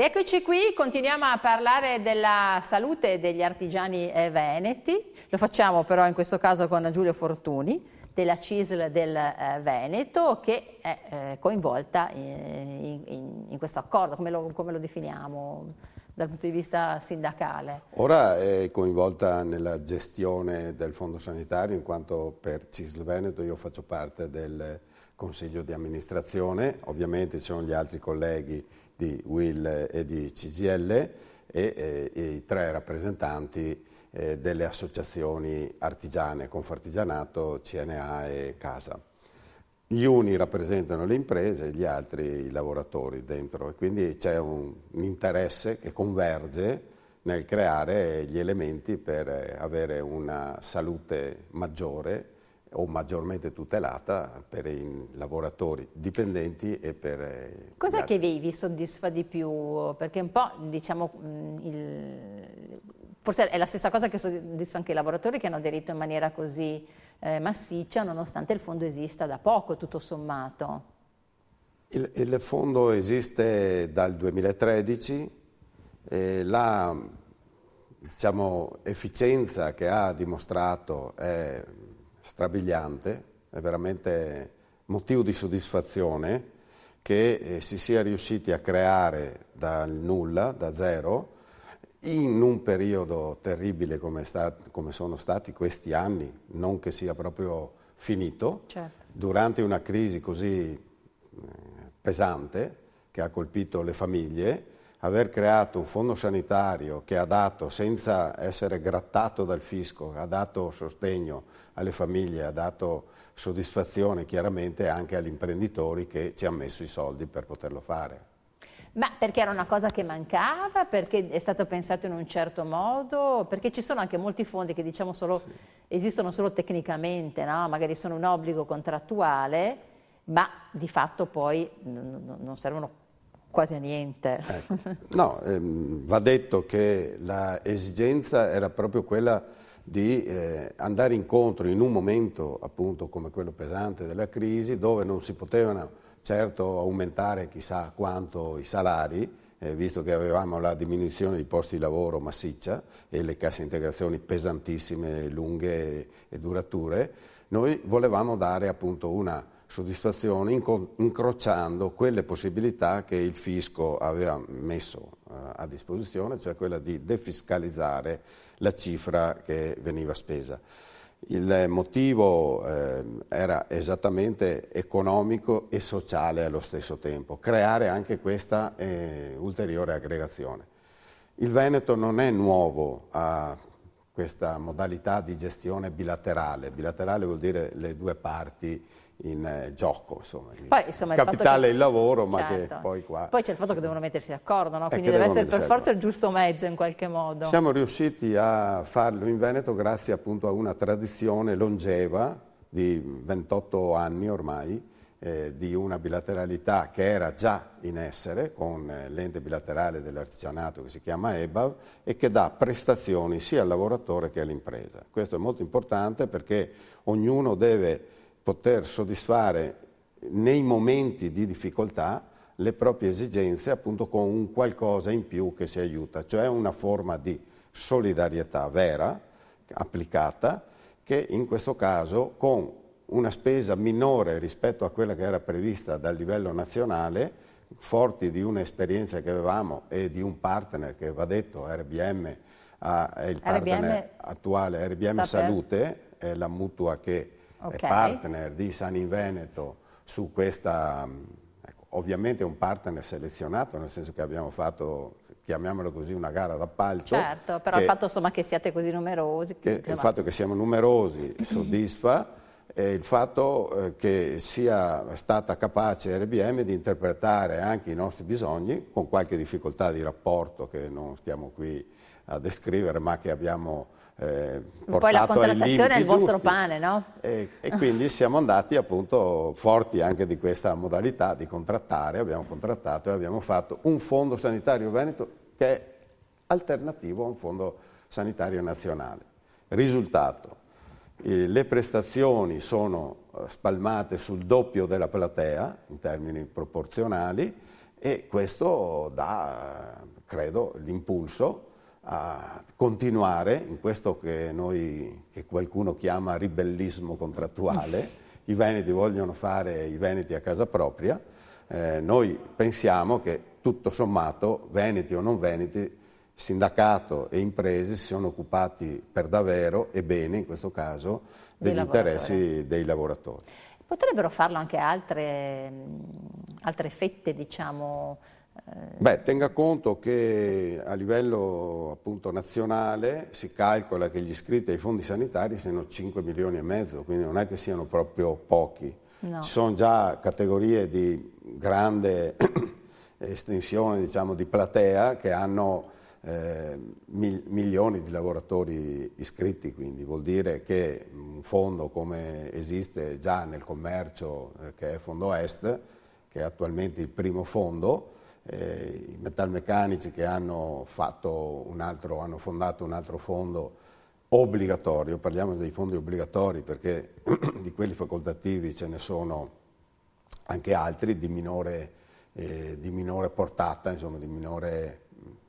Eccoci qui, continuiamo a parlare della salute degli artigiani eh, veneti, lo facciamo però in questo caso con Giulio Fortuni della CISL del eh, Veneto che è eh, coinvolta in, in, in questo accordo, come lo, come lo, definiamo dal punto di vista sindacale? Ora è coinvolta nella gestione del fondo sanitario in quanto per CISL Veneto io faccio parte del consiglio di amministrazione, ovviamente ci sono gli altri colleghi di Will e di CGL e, e i tre rappresentanti eh, delle associazioni artigiane, Confartigianato, CNA e Casa. Gli uni rappresentano le imprese, gli altri i lavoratori dentro e quindi c'è un, un interesse che converge nel creare gli elementi per eh, avere una salute maggiore o maggiormente tutelata per i lavoratori dipendenti e per... Eh, Cos'è che vi soddisfa di più? Perché un po' diciamo mm, il... forse è la stessa cosa che soddisfa anche i lavoratori che hanno aderito in maniera così eh, massiccia nonostante il fondo esista da poco tutto sommato. Il, il fondo esiste dal 2013, eh, la diciamo, efficienza che ha dimostrato è strabiliante, è veramente motivo di soddisfazione che eh, si sia riusciti a creare dal nulla, da zero, in un periodo terribile come, stat- come sono stati questi anni, non che sia proprio finito, certo. durante una crisi così eh, pesante che ha colpito le famiglie, aver creato un fondo sanitario che ha dato, senza essere grattato dal fisco, ha dato sostegno alle famiglie, ha dato soddisfazione chiaramente anche agli imprenditori che ci hanno messo i soldi per poterlo fare. Ma perché era una cosa che mancava? Perché è stato pensato in un certo modo? Perché ci sono anche molti fondi che diciamo solo, sì. esistono solo tecnicamente, no? magari sono un obbligo contrattuale, ma di fatto poi non servono quasi a niente. Ecco. No, ehm, va detto che l'esigenza era proprio quella di eh, andare incontro in un momento appunto come quello pesante della crisi dove non si potevano certo aumentare chissà quanto i salari, eh, visto che avevamo la diminuzione di posti di lavoro massiccia e le casse integrazioni pesantissime, lunghe e, e durature, noi volevamo dare appunto una soddisfazione inco- incrociando quelle possibilità che il fisco aveva messo eh, a disposizione, cioè quella di defiscalizzare la cifra che veniva spesa. Il motivo eh, era esattamente economico e sociale allo stesso tempo, creare anche questa eh, ulteriore aggregazione. Il Veneto non è nuovo a questa modalità di gestione bilaterale, bilaterale vuol dire le due parti in eh, gioco, insomma, poi, insomma il capitale e il lavoro, ma certo. che poi qua... Poi c'è il fatto che devono mettersi d'accordo, no? Eh, quindi deve essere per forza il giusto mezzo in qualche modo. Siamo riusciti a farlo in Veneto grazie appunto a una tradizione longeva di 28 anni ormai, eh, di una bilateralità che era già in essere con eh, l'ente bilaterale dell'artigianato che si chiama EBAV e che dà prestazioni sia al lavoratore che all'impresa. Questo è molto importante perché ognuno deve poter soddisfare nei momenti di difficoltà le proprie esigenze appunto con un qualcosa in più che si aiuta, cioè una forma di solidarietà vera, applicata, che in questo caso con una spesa minore rispetto a quella che era prevista dal livello nazionale, forti di un'esperienza che avevamo e di un partner che va detto RBM, è il partner RBM attuale RBM Salute, è la mutua che okay. partner di Sani Veneto su questa, mm, ecco, ovviamente un partner selezionato, nel senso che abbiamo fatto chiamiamolo così, una gara d'appalto. Certo, però che, il fatto insomma, che siate così numerosi. Che, il fatto che siamo numerosi soddisfa e il fatto eh, che sia stata capace RBM di interpretare anche i nostri bisogni con qualche difficoltà di rapporto che non stiamo qui a descrivere ma che abbiamo eh, Poi la contrattazione è il vostro giusti. pane, no? E, e quindi siamo andati appunto forti anche di questa modalità di contrattare, abbiamo contrattato e abbiamo fatto un fondo sanitario veneto che è alternativo a un fondo sanitario nazionale. Risultato, le prestazioni sono eh, spalmate sul doppio della platea in termini proporzionali e questo dà, credo, l'impulso a continuare in questo che, noi, che qualcuno chiama ribellismo contrattuale. I veneti vogliono fare i veneti a casa propria. Eh, noi pensiamo che tutto sommato, veneti o non veneti, sindacato e imprese si sono occupati per davvero e bene in questo caso degli interessi dei lavoratori. Potrebbero farlo anche altre, altre fette, diciamo, eh, Beh, tenga conto che a livello appunto, nazionale si calcola che gli iscritti ai fondi sanitari siano 5 milioni e mezzo, quindi non è che siano proprio pochi. No. Ci sono già categorie di grande estensione diciamo, di platea che hanno eh, mil milioni di lavoratori iscritti, quindi vuol dire che un fondo come esiste già nel commercio, eh, che è Fondo Est, che è attualmente il primo fondo, eh, i metalmeccanici che hanno, un altro, hanno fondato un altro fondo obbligatorio, parliamo dei fondi obbligatori perché di quelli facoltativi ce ne sono anche altri di minore, eh, di minore portata, insomma di minore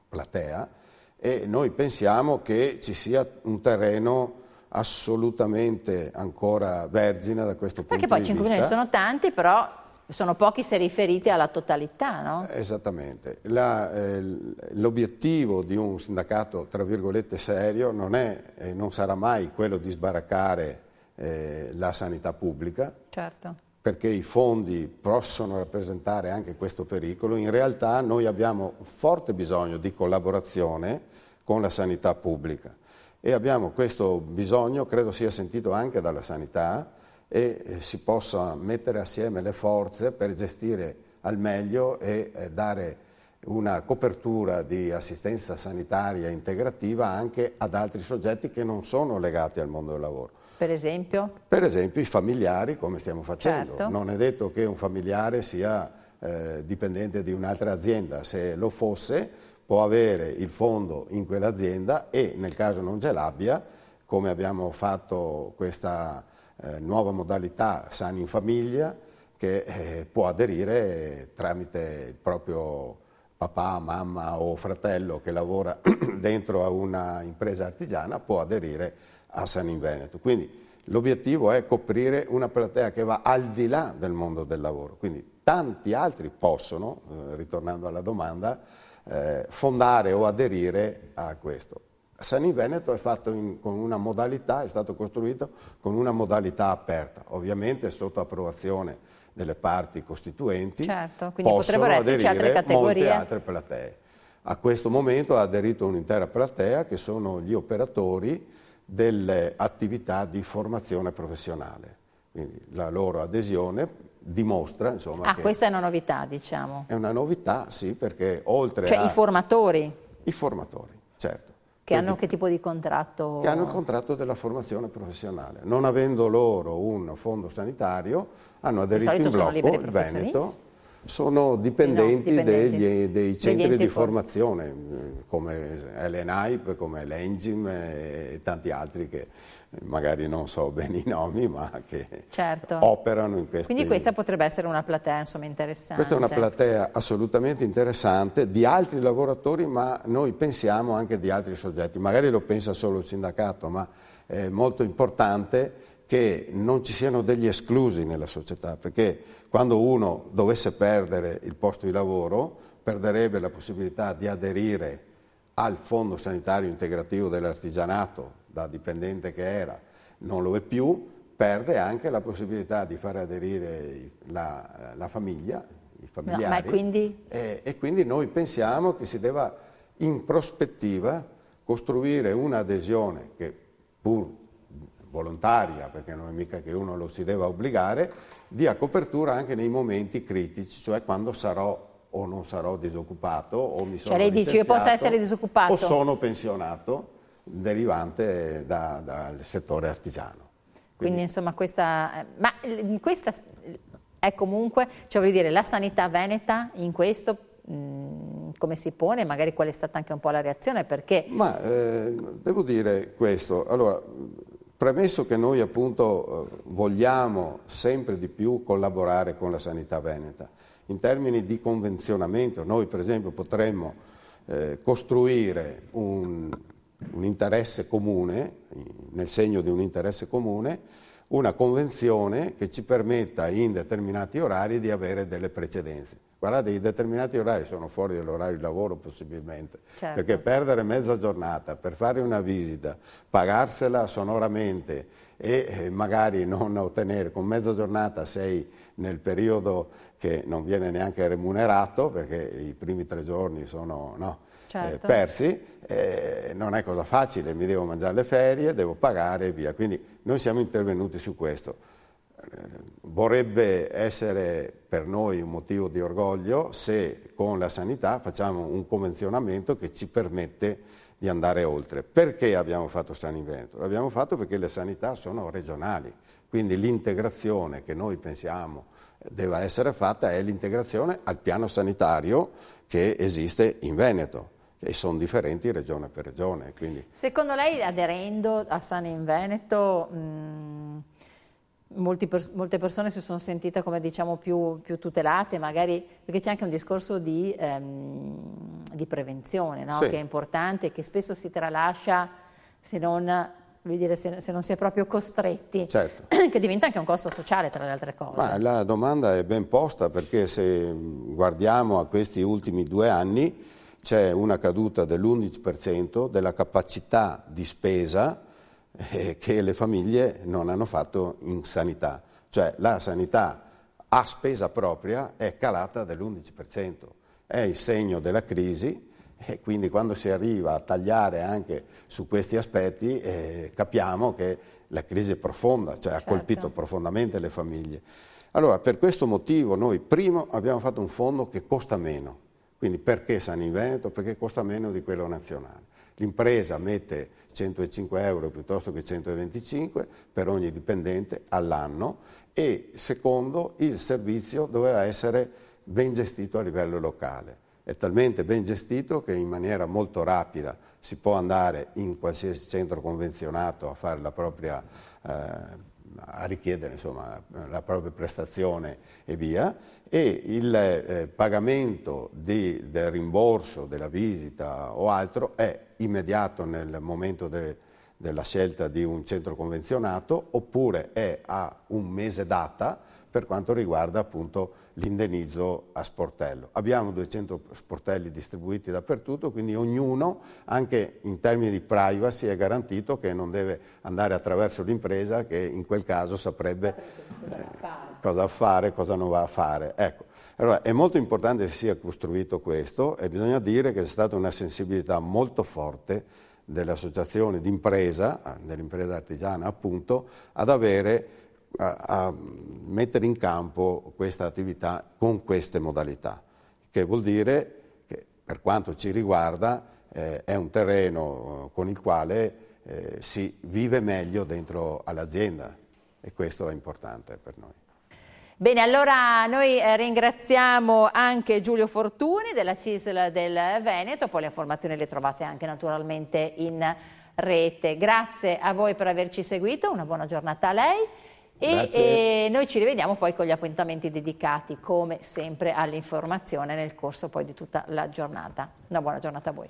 platea e noi pensiamo che ci sia un terreno assolutamente ancora vergine da questo punto di vista. Perché poi 5 milioni sono tanti, però sono pochi se riferiti alla totalità, no? Esattamente. Eh, l'obiettivo eh, di un sindacato, tra virgolette, serio non, è, eh, non sarà mai quello di sbaraccare eh, la sanità pubblica. Certo. Perché i fondi possono rappresentare anche questo pericolo. In realtà noi abbiamo forte bisogno di collaborazione con la sanità pubblica e abbiamo questo bisogno, credo sia sentito anche dalla sanità, e eh, si possa mettere assieme le forze per gestire al meglio e eh, dare una copertura di assistenza sanitaria integrativa anche ad altri soggetti che non sono legati al mondo del lavoro. Per esempio? Per esempio i familiari, come stiamo facendo. Certo. Non è detto che un familiare sia eh, dipendente di un'altra azienda, se lo fosse può avere il fondo in quell'azienda e nel caso non ce l'abbia, come abbiamo fatto questa eh, nuova modalità Sani in Famiglia che eh, può aderire tramite il proprio papà, mamma o fratello che lavora dentro a una impresa artigiana, può aderire a Sani in Veneto. Quindi l'obiettivo è coprire una platea che va al di là del mondo del lavoro. Quindi tanti altri possono, eh, ritornando alla domanda, eh, fondare o aderire a questo. Sani Veneto è fatto in, con una modalità, è stato costruito con una modalità aperta, ovviamente sotto approvazione delle parti costituenti, certo, quindi potrebbero esserci altre categorie. molte altre platee. A questo momento ha aderito un'intera platea che sono gli operatori delle attività di formazione professionale. Quindi la loro adesione dimostra insomma ah, questa è una novità diciamo è una novità sì perché oltre cioè a... i formatori i formatori certo che hanno che tipo di contratto? Che hanno il contratto della formazione professionale. Non avendo loro un fondo sanitario, hanno aderito in blocco il Veneto. Sono dipendenti, no, dipendenti. Degli, dei centri di formazione, eh, come l'ENAIP, come l'ENGIM eh, e tanti altri che magari non so bene i nomi, ma che certo. operano in questi... Quindi questa potrebbe essere una platea insomma, interessante. Questa è una platea assolutamente interessante di altri lavoratori, ma noi pensiamo anche di altri soggetti. Magari lo pensa solo il sindacato, ma è molto importante che non ci siano degli esclusi nella società, perché quando uno dovesse perdere il posto di lavoro, perderebbe la possibilità di aderire al fondo sanitario integrativo dell'artigianato, da dipendente che era, non lo è più, perde anche la possibilità di fare aderire la, la famiglia, i familiari. No, quindi... E, e quindi noi pensiamo che si debba in prospettiva costruire un'adesione che pur volontaria, perché non è mica che uno lo si debba obbligare, dia copertura anche nei momenti critici, cioè quando sarò o non sarò disoccupato o mi cioè, sono cioè, lei dice che possa essere disoccupato o sono pensionato derivante da, dal settore artigiano. Quindi, Quindi insomma questa, eh, ma eh, questa eh, è comunque, cioè voglio dire, la sanità veneta in questo mm, come si pone, magari qual è stata anche un po' la reazione, perché... Ma eh, devo dire questo, allora, premesso che noi appunto vogliamo sempre di più collaborare con la sanità veneta, in termini di convenzionamento. Noi per esempio potremmo eh, costruire un, un interesse comune, nel segno di un interesse comune, una convenzione che ci permetta in determinati orari di avere delle precedenze. Guardate, i determinati orari sono fuori dall'orario di lavoro possibilmente, certo. perché perdere mezza giornata per fare una visita, pagarsela sonoramente e eh, magari non ottenere con mezza giornata sei nel periodo che non viene neanche remunerato perché i primi tre giorni sono no, eh, certo. eh, persi, eh, non è cosa facile, mi devo mangiare le ferie, devo pagare e via. Quindi noi siamo intervenuti su questo. Eh, vorrebbe essere per noi un motivo di orgoglio se con la sanità facciamo un convenzionamento che ci permette di andare oltre. Perché abbiamo fatto San Invento? L'abbiamo fatto perché le sanità sono regionali, quindi l'integrazione che noi pensiamo debba essere fatta è l'integrazione al piano sanitario che esiste in Veneto e sono differenti regione per regione. Quindi... Secondo lei aderendo a San in Veneto... Mh mm, Pers- molte persone si sono sentite come diciamo più, più, tutelate, magari perché c'è anche un discorso di, ehm, di prevenzione no? sì. che è importante, che spesso si tralascia se non, dire, se, se non si è proprio costretti, certo. che diventa anche un costo sociale tra le altre cose. Ma la domanda è ben posta perché se guardiamo a questi ultimi due anni c'è una caduta dell'11% della capacità di spesa eh, che le famiglie non hanno fatto in sanità. Cioè la sanità a spesa propria è calata dell'11%, è il segno della crisi e quindi quando si arriva a tagliare anche su questi aspetti eh, capiamo che la crisi è profonda, cioè certo. ha colpito profondamente le famiglie. Allora, per questo motivo noi primo abbiamo fatto un fondo che costa meno. Quindi perché San in Veneto? Perché costa meno di quello nazionale. L'impresa mette 105 euro piuttosto che 125 per ogni dipendente all'anno e secondo il servizio doveva essere ben gestito a livello locale. È talmente ben gestito che in maniera molto rapida si può andare in qualsiasi centro convenzionato a fare la propria eh, a richiedere insomma, la propria prestazione e via, e il eh, pagamento di, del rimborso della visita o altro è immediato nel momento de, della scelta di un centro convenzionato oppure è a un mese data per quanto riguarda appunto l'indennizzo a sportello. Abbiamo 200 sportelli distribuiti dappertutto, quindi ognuno, anche in termini di privacy, è garantito che non deve andare attraverso l'impresa che in quel caso saprebbe eh, cosa fare, cosa non va a fare. Ecco. Allora, è molto importante che sia costruito questo e bisogna dire che c'è stata una sensibilità molto forte dell'associazione d'impresa, eh, dell'impresa artigiana appunto, ad avere a, a mettere in campo questa attività con queste modalità, che vuol dire che per quanto ci riguarda eh, è un terreno eh, con il quale eh, si vive meglio dentro all'azienda e questo è importante per noi. Bene, allora noi eh, ringraziamo anche Giulio Fortuni della CISL del Veneto, poi le informazioni le trovate anche naturalmente in rete. Grazie a voi per averci seguito, una buona giornata a lei. E, e eh, noi ci rivediamo poi con gli appuntamenti dedicati, come sempre, all'informazione nel corso poi di tutta la giornata. Una buona giornata a voi.